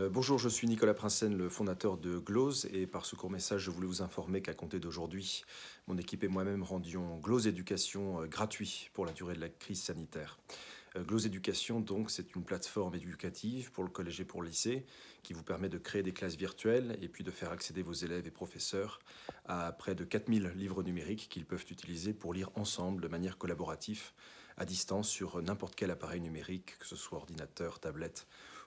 Euh, bonjour, je suis Nicolas Princen, le fondateur de Glose, et par ce court message, je voulais vous informer qu'à compter d'aujourd'hui, mon équipe et moi-même rendions Glose Éducation euh, gratuit pour la durée de la crise sanitaire. Euh, Glose Éducation, donc, c'est une plateforme éducative pour le collège et pour le lycée qui vous permet de créer des classes virtuelles et puis de faire accéder vos élèves et professeurs à près de 4000 livres numériques qu'ils peuvent utiliser pour lire ensemble de manière collaborative à distance sur n'importe quel appareil numérique, que ce soit ordinateur, tablette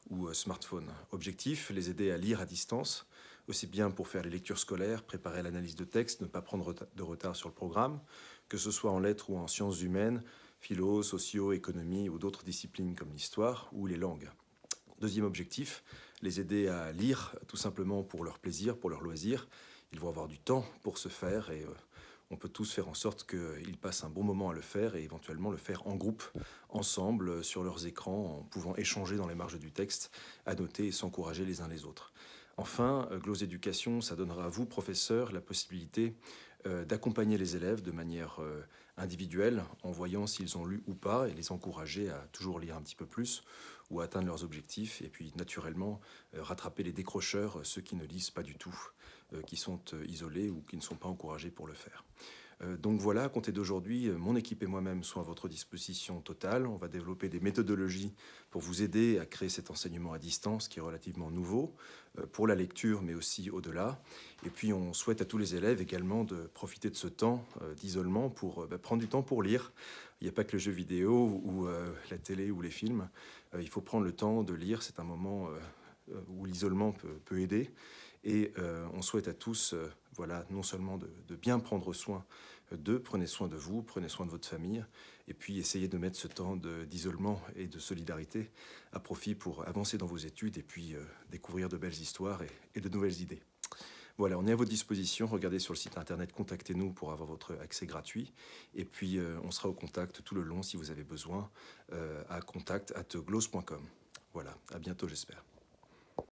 ou euh, smartphone. Objectif, les aider à lire à distance, aussi bien pour faire les lectures scolaires, préparer l'analyse de texte, ne pas prendre de retard sur le programme, que ce soit en lettres ou en sciences humaines, philo, socio, économie ou d'autres disciplines comme l'histoire ou les langues. Deuxième objectif, les aider à lire tout simplement pour leur plaisir, pour leur loisir. Ils vont avoir du temps pour se faire et euh, on peut tous faire en sorte qu'ils passent un bon moment à le faire et éventuellement le faire en groupe, ensemble, euh, sur leurs écrans, en pouvant échanger dans les marges du texte, annoter et s'encourager les uns les autres. Enfin, euh, Glose Éducation, ça donnera à vous, professeurs, la possibilité euh, d'accompagner les élèves de manière euh, individuelle en voyant s'ils ont lu ou pas et les encourager à toujours lire un petit peu plus ou atteindre leurs objectifs et puis naturellement euh, rattraper les décrocheurs, ceux qui ne lisent pas du tout, qui sont isolés ou qui ne sont pas encouragés pour le faire. Donc voilà, à compter d'aujourd'hui, mon équipe et moi-même sont à votre disposition totale. On va développer des méthodologies pour vous aider à créer cet enseignement à distance qui est relativement nouveau pour la lecture, mais aussi au-delà. Et puis on souhaite à tous les élèves également de profiter de ce temps euh, d'isolement pour euh, bah, prendre du temps pour lire. Il n'y a pas que le jeu vidéo ou euh, la télé ou les films. il faut prendre le temps de lire. C'est un moment où l'isolement peut, aider. Et on souhaite à tous, voilà, non seulement de, bien prendre soin d'eux, prenez soin de vous, prenez soin de votre famille, et puis essayez de mettre ce temps d'isolement et de solidarité à profit pour avancer dans vos études et puis découvrir de belles histoires et de nouvelles idées. Voilà, on est à votre disposition. Regardez sur le site internet, contactez-nous pour avoir votre accès gratuit. Et puis, euh, on sera au contact tout le long si vous avez besoin euh, à contact at Voilà, à bientôt, j'espère.